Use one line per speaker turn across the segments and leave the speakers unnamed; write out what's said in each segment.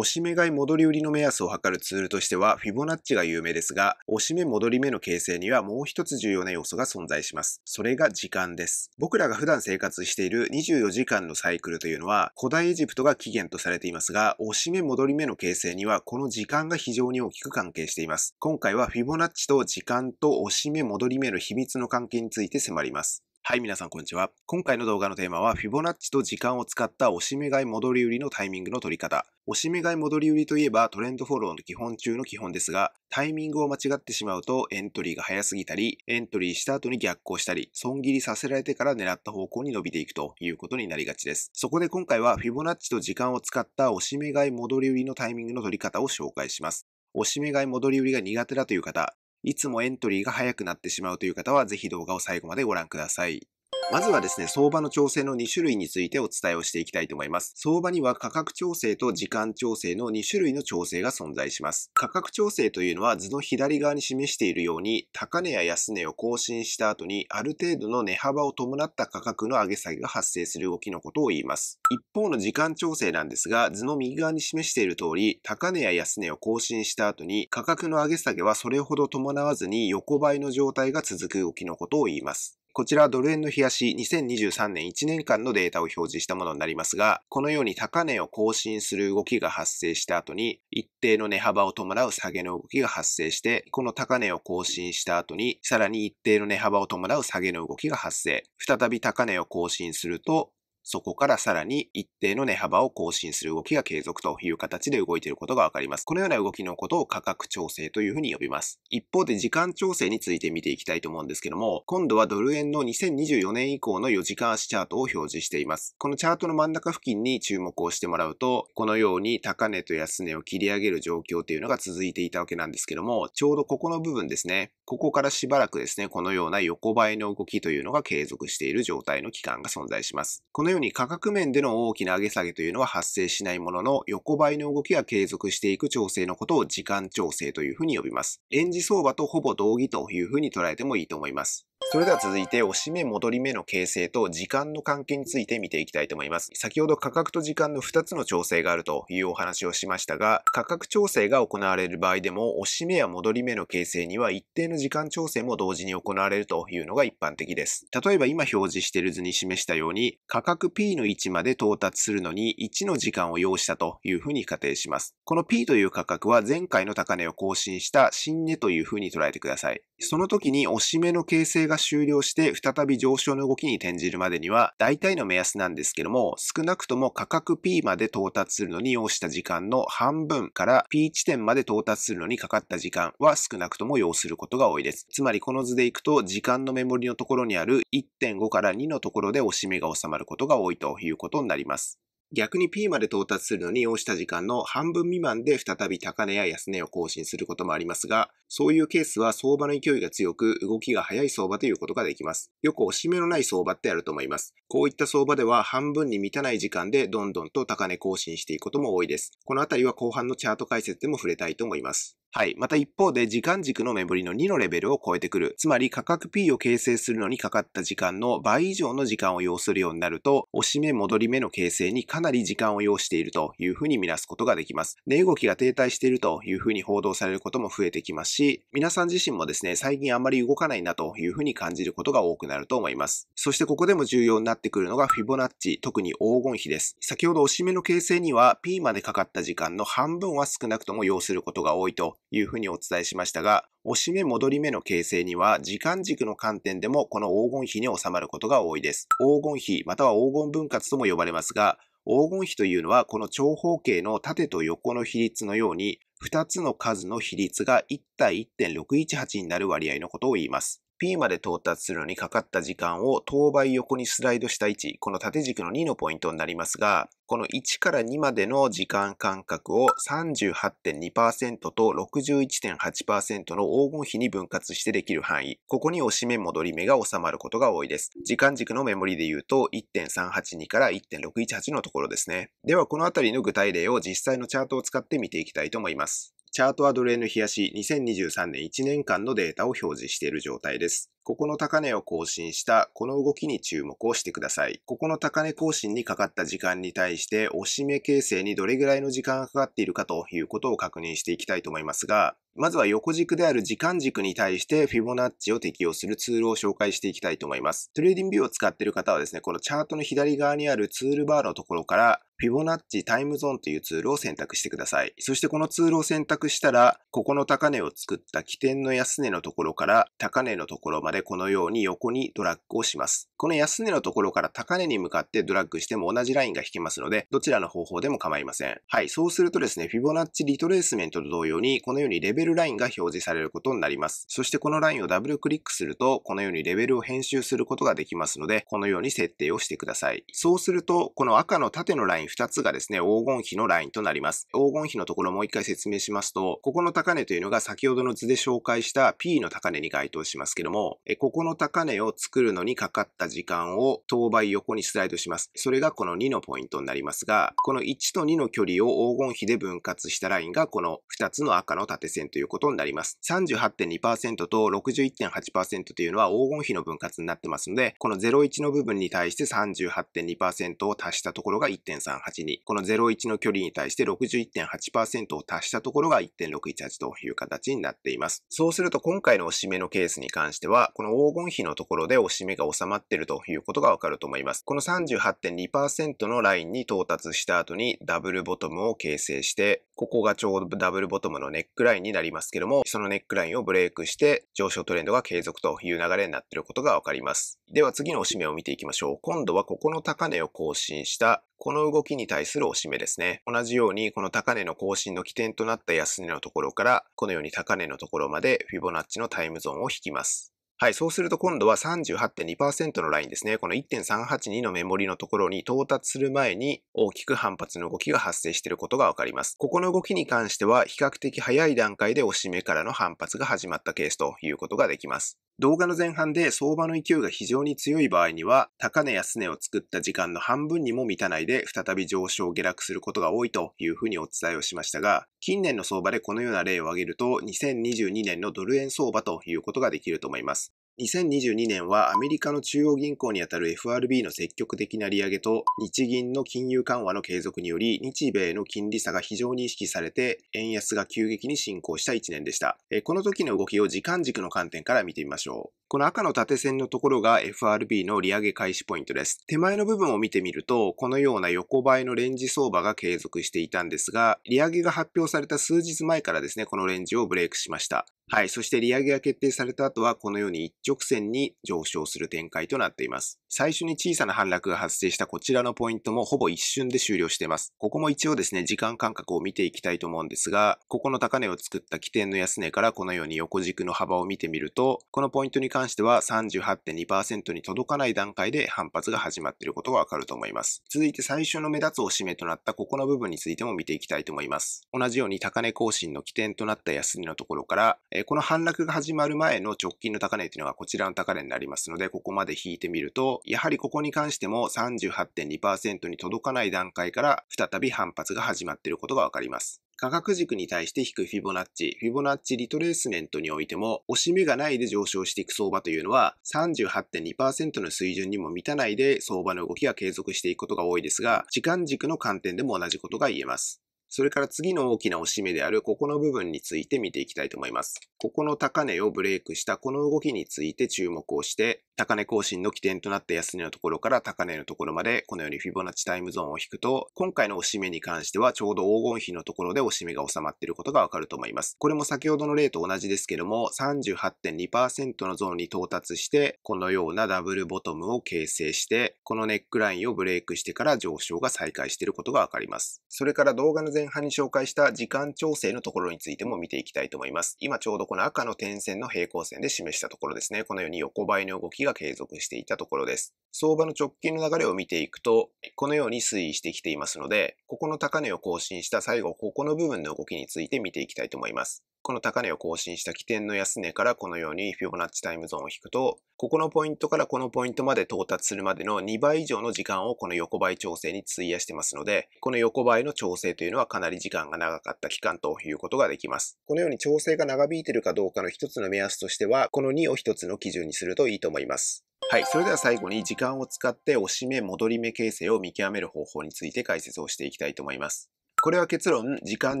押し目買い戻り売りの目安を測るツールとしてはフィボナッチが有名ですが、押し目戻り目の形成にはもう一つ重要な要素が存在します。それが時間です。僕らが普段生活している24時間のサイクルというのは、古代エジプトが起源とされていますが、押し目戻り目の形成にはこの時間が非常に大きく関係しています。今回はフィボナッチと時間と押し目戻り目の秘密の関係について迫ります。はい、皆さんこんにちは。今回の動画のテーマは、フィボナッチと時間を使った押し目買い戻り売りのタイミングの取り方。押し目買い戻り売りといえばトレンドフォローの基本中の基本ですが、タイミングを間違ってしまうとエントリーが早すぎたり、エントリーした後に逆行したり、損切りさせられてから狙った方向に伸びていくということになりがちです。そこで今回はフィボナッチと時間を使った押し目買い戻り売りのタイミングの取り方を紹介します。押し目買い戻り売りが苦手だという方、いつもエントリーが早くなってしまうという方は、ぜひ動画を最後までご覧ください。まずはですね、相場の調整の2種類についてお伝えをしていきたいと思います。相場には価格調整と時間調整の2種類の調整が存在します。価格調整というのは図の左側に示しているように、高値や安値を更新した後にある程度の値幅を伴った価格の上げ下げが発生する動きのことを言います。一方の時間調整なんですが、図の右側に示している通り、高値や安値を更新した後に価格の上げ下げはそれほど伴わずに横ばいの状態が続く動きのことを言います。こちらドル円の冷やし2023年1年間のデータを表示したものになりますが、このように高値を更新する動きが発生した後に、一定の値幅を伴う下げの動きが発生して、この高値を更新した後に、さらに一定の値幅を伴う下げの動きが発生。再び高値を更新すると、そこからさらに一定の値幅を更新する動きが継続という形で動いていることがわかります。このような動きのことを価格調整というふうに呼びます。一方で時間調整について見ていきたいと思うんですけども、今度はドル円の2024年以降の4時間足チャートを表示しています。このチャートの真ん中付近に注目をしてもらうと、このように高値と安値を切り上げる状況というのが続いていたわけなんですけども、ちょうどここの部分ですね、ここからしばらくですね、このような横ばいの動きというのが継続している状態の期間が存在します。このように価格面での大きな上げ下げというのは発生しないものの、横ばいの動きが継続していく調整のことを時間調整というふうに呼びます。レンジ相場とほぼ同義というふうに捉えてもいいと思います。それでは続いて、押し目戻り目の形成と時間の関係について見ていきたいと思います。先ほど価格と時間の2つの調整があるというお話をしましたが、価格調整が行われる場合でも、押し目や戻り目の形成には一定の時間調整も同時に行われるというのが一般的です。例えば今表示している図に示したように、価格 P の位置まで到達するのに1の時間を要したというふうに仮定します。この P という価格は前回の高値を更新した新値というふうに捉えてください。その時に押し目の形成が終了して再び上昇の動きに転じるまでには大体の目安なんですけども少なくとも価格 P まで到達するのに要した時間の半分から P 地点まで到達するのにかかった時間は少なくとも要することが多いです。つまりこの図でいくと時間の目盛りのところにある1.5から2のところで押し目が収まることが多いということになります。逆に P まで到達するのに要した時間の半分未満で再び高値や安値を更新することもありますが、そういうケースは相場の勢いが強く動きが速い相場ということができます。よく押し目のない相場ってあると思います。こういった相場では半分に満たない時間でどんどんと高値更新していくことも多いです。このあたりは後半のチャート解説でも触れたいと思います。はい。また一方で時間軸の目盛りの2のレベルを超えてくる。つまり価格 P を形成するのにかかった時間の倍以上の時間を要するようになると、押し目戻り目の形成にかなり時間を要しているというふうに見なすことができます。値動きが停滞しているというふうに報道されることも増えてきますし、皆さん自身もですね、最近あんまり動かないなというふうに感じることが多くなると思います。そしてここでも重要になってくるのがフィボナッチ、特に黄金比です。先ほど押し目の形成には P までかかった時間の半分は少なくとも要することが多いというふうにお伝えしましたが、押し目戻り目の形成には時間軸の観点でもこの黄金比に収まることが多いです。黄金比または黄金分割とも呼ばれますが、黄金比というのはこの長方形の縦と横の比率のように2つの数の比率が1対1.618になる割合のことを言います。P まで到達するのにかかった時間を等倍横にスライドした位置、この縦軸の2のポイントになりますが、この1から2までの時間間隔を38.2%と61.8%の黄金比に分割してできる範囲、ここに押し目戻り目が収まることが多いです。時間軸のメモリで言うと1.382から1.618のところですね。ではこのあたりの具体例を実際のチャートを使って見ていきたいと思います。チャートはドル円の冷やし、2023年1年間のデータを表示している状態です。ここの高値を更新したこの動きに注目をしてください。ここの高値更新にかかった時間に対して、押し目形成にどれぐらいの時間がかかっているかということを確認していきたいと思いますが、まずは横軸である時間軸に対してフィボナッチを適用するツールを紹介していきたいと思います。トレーディングビューを使っている方はですね、このチャートの左側にあるツールバーのところから、フィボナッチタイムゾーンというツールを選択してください。そしてこのツールを選択したら、ここの高値を作った起点の安値のところから高値のところまでこのように横にドラッグをします。この安値のところから高値に向かってドラッグしても同じラインが引けますので、どちらの方法でも構いません。はい、そうするとですね、フィボナッチリトレースメントと同様に、このようにレベルラインが表示されることになります。そしてこのラインをダブルクリックすると、このようにレベルを編集することができますので、このように設定をしてください。そうすると、この赤の縦のライン2つがですね、黄金比のラインとなります。黄金比のところもう一回説明しますと、ここの高値というのが先ほどの図で紹介した P の高値に該当しますけども、ここの高値を作るのにかかった時間を等倍横にスライドします。それがこの2のポイントになりますが、この1と2の距離を黄金比で分割したラインがこの2つの赤の縦線ということになります。38.2%と61.8%というのは黄金比の分割になってますので、この01の部分に対して38.2%を足したところが1.3。0.32。この01の距離に対して61.8%を足したところが1.618という形になっています。そうすると今回の押し目のケースに関しては、この黄金比のところで押し目が収まっているということがわかると思います。この38.2%のラインに到達した後にダブルボトムを形成して、ここがちょうどダブルボトムのネックラインになりますけども、そのネックラインをブレイクして上昇トレンドが継続という流れになっていることがわかります。では次の押し目を見ていきましょう。今度はここの高値を更新したこの動ききに対する押し目ですね。同じように、この高値の更新の起点となった安値のところから、このように高値のところまでフィボナッチのタイムゾーンを引きます。はい、そうすると今度は38.2%のラインですね。この1.382のメモリのところに到達する前に大きく反発の動きが発生していることがわかります。ここの動きに関しては比較的早い段階で押し目からの反発が始まったケースということができます。動画の前半で相場の勢いが非常に強い場合には、高値安値を作った時間の半分にも満たないで、再び上昇下落することが多いというふうにお伝えをしましたが、近年の相場でこのような例を挙げると、2022年のドル円相場ということができると思います。2022年はアメリカの中央銀行にあたる FRB の積極的な利上げと日銀の金融緩和の継続により日米の金利差が非常に意識されて円安が急激に進行した1年でした。この時の動きを時間軸の観点から見てみましょう。この赤の縦線のところが FRB の利上げ開始ポイントです。手前の部分を見てみると、このような横ばいのレンジ相場が継続していたんですが、利上げが発表された数日前からですね、このレンジをブレイクしました。はい、そして利上げが決定された後は、このように一直線に上昇する展開となっています。最初に小さな反落が発生したこちらのポイントもほぼ一瞬で終了しています。ここも一応ですね、時間間隔を見ていきたいと思うんですが、ここの高値を作った起点の安値からこのように横軸の幅を見てみると、このポイントに関しては38.2%に届かない段階で反発が始まっていることがわかると思います。続いて最初の目立つ押し目となったここの部分についても見ていきたいと思います。同じように高値更新の起点となった安値のところから、この反落が始まる前の直近の高値というのがこちらの高値になりますので、ここまで引いてみると、やはりここに関しても38.2%に届かない段階から再び反発が始まっていることがわかります。価格軸に対して引くフィボナッチ、フィボナッチリトレースメントにおいても、押し目がないで上昇していく相場というのは、38.2%の水準にも満たないで相場の動きが継続していくことが多いですが、時間軸の観点でも同じことが言えます。それから次の大きな押し目であるここの部分について見ていきたいと思います。ここの高値をブレイクしたこの動きについて注目をして、高値更新の起点となった安値のところから高値のところまでこのようにフィボナッチタイムゾーンを引くと、今回の押し目に関してはちょうど黄金比のところで押し目が収まっていることがわかると思います。これも先ほどの例と同じですけども、38.2%のゾーンに到達して、このようなダブルボトムを形成して、このネックラインをブレイクしてから上昇が再開していることがわかります。それから動画の前半に紹介した時間調整のところについても見ていきたいと思います。今ちょうどこの赤の点線の平行線で示したところですね。このように横ばいの動きが継続していたところです。相場の直近の流れを見ていくと、このように推移してきていますので、ここの高値を更新した最後、ここの部分の動きについて見ていきたいと思います。この高値を更新した起点の安値からこのようにフィボナッチタイムゾーンを引くと、ここのポイントからこのポイントまで到達するまでの2倍以上の時間をこの横ばい調整に費やしてますので、この横ばいの調整というのはかなり時間が長かった期間ということができます。このように調整が長引いているかどうかの一つの目安としては、この2を一つの基準にするといいと思います。はい。それでは最後に時間を使って押し目戻り目形成を見極める方法について解説をしていきたいと思います。これは結論、時間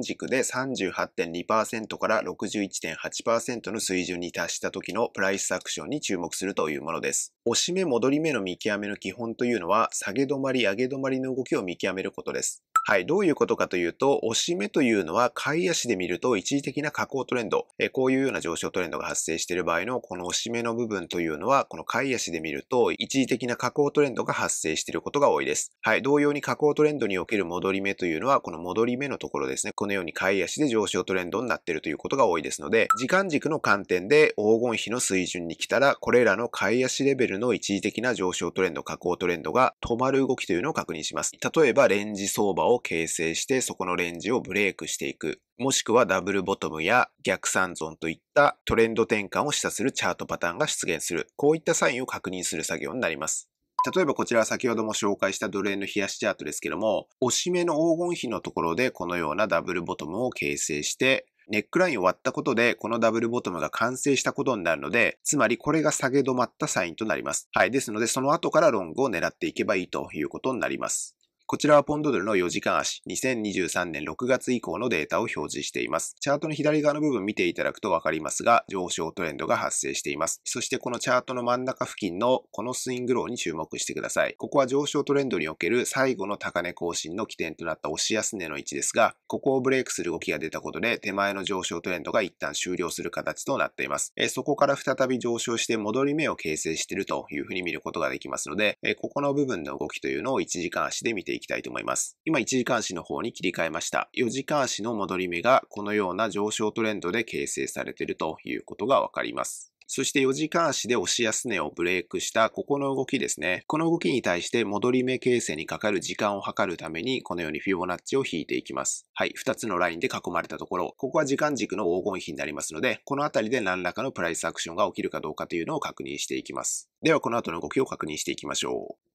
軸で38.2%から61.8%の水準に達した時のプライスアクションに注目するというものです。押し目戻り目の見極めの基本というのは、下げ止まり上げ止まりの動きを見極めることです。はい、どういうことかというと、押し目というのは、買い足で見ると一時的な下降トレンド、えこういうような上昇トレンドが発生している場合の、この押し目の部分というのは、この買い足で見ると一時的な下降トレンドが発生していることが多いです。はい、同様に下降トレンドにおける戻り目というのは、この戻り目のところですね、このように買い足で上昇トレンドになっているということが多いですので、時間軸の観点で黄金比の水準に来たら、これらの買い足レベルの一時的な上昇トレンド、下降トレンドが止まる動きというのを確認します。例えば、レンジ相場を形成して、そこのレンジをブレイクしていく。もしくはダブルボトムや逆三尊といったトレンド転換を示唆するチャートパターンが出現する。こういったサインを確認する作業になります。例えばこちらは先ほども紹介したドル円の冷やしチャートですけども、押し目の黄金比のところでこのようなダブルボトムを形成して、ネックラインを割ったことで、このダブルボトムが完成したことになるので、つまりこれが下げ止まったサインとなります。はい。ですので、その後からロングを狙っていけばいいということになります。こちらはポンドドルの4時間足、2023年6月以降のデータを表示しています。チャートの左側の部分見ていただくとわかりますが、上昇トレンドが発生しています。そしてこのチャートの真ん中付近のこのスイングローに注目してください。ここは上昇トレンドにおける最後の高値更新の起点となった押し安値の位置ですが、ここをブレイクする動きが出たことで、手前の上昇トレンドが一旦終了する形となっています。えそこから再び上昇して戻り目を形成しているというふうに見ることができますので、えここの部分の動きというのを1時間足で見ていきます。いきたいと思います。今1時間足の方に切り替えました。4時間足の戻り目がこのような上昇トレンドで形成されているということがわかります。そして4時間足で押し安値をブレイクしたここの動きですね。この動きに対して戻り目形成にかかる時間を計るためにこのようにフィボナッチを引いていきます。はい、2つのラインで囲まれたところ、ここは時間軸の黄金比になりますので、この辺りで何らかのプライスアクションが起きるかどうかというのを確認していきます。ではこの後の動きを確認していきましょう。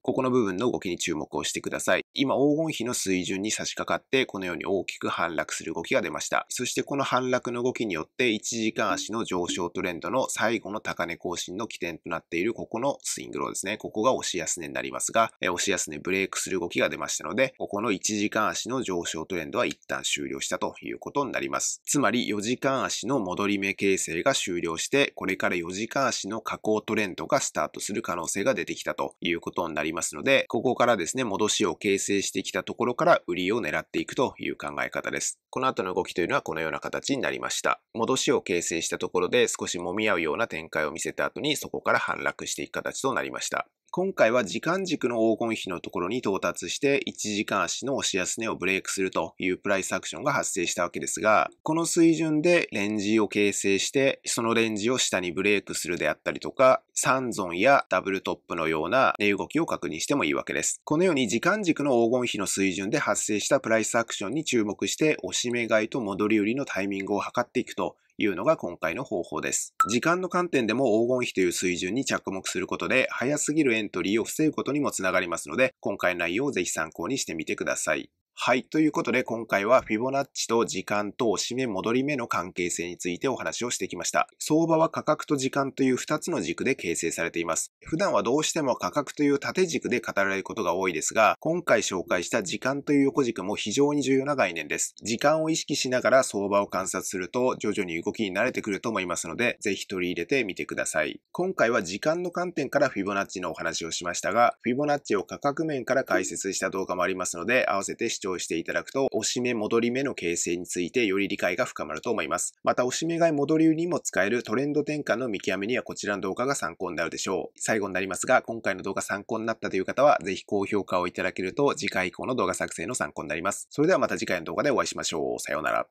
ここの部分の動きに注目をしてください。今、黄金比の水準に差し掛かって、このように大きく反落する動きが出ました。そしてこの反落の動きによって、1時間足の上昇トレンドの最後の高値更新の起点となっている、ここのスイングローですね。ここが押し安値になりますが、押し安値ブレイクする動きが出ましたので、ここの1時間足の上昇トレンドは一旦終了したということになります。つまり、4時間足の戻り目形成が終了して、これから4時間足の下降トレンドがスタートする可能性が出てきたということになります。りますので、ここからですね、戻しを形成してきたところから売りを狙っていくという考え方です。この後の動きというのはこのような形になりました。戻しを形成したところで少し揉み合うような展開を見せた後にそこから反落していく形となりました。今回は時間軸の黄金比のところに到達して、1時間足の押し安値をブレイクするというプライスアクションが発生したわけですが、この水準でレンジを形成して、そのレンジを下にブレイクするであったりとか、三尊やダブルトップのような値動きを確認してもいいわけです。このように時間軸の黄金比の水準で発生したプライスアクションに注目して、押し目買いと戻り売りのタイミングを測っていくというのが今回の方法です。時間の観点でも黄金比という水準に着目することで、早すぎるエントリーを防ぐことにもつながりますので、今回の内容をぜひ参考にしてみてください。はい。ということで、今回はフィボナッチと時間と押し目戻り目の関係性についてお話をしてきました。相場は価格と時間という2つの軸で形成されています。普段はどうしても価格という縦軸で語られることが多いですが、今回紹介した時間という横軸も非常に重要な概念です。時間を意識しながら相場を観察すると、徐々に動きに慣れてくると思いますので、ぜひ取り入れてみてください。今回は時間の観点からフィボナッチのお話をしましたが、フィボナッチを価格面から解説した動画もありますので、合わせて視聴聴していただくと、押し目、戻り目の形成についてより理解が深まると思います。また、押し目買い戻り売りにも使えるトレンド転換の見極めにはこちらの動画が参考になるでしょう。最後になりますが、今回の動画参考になったという方は、ぜひ高評価をいただけると、次回以降の動画作成の参考になります。それではまた次回の動画でお会いしましょう。さようなら。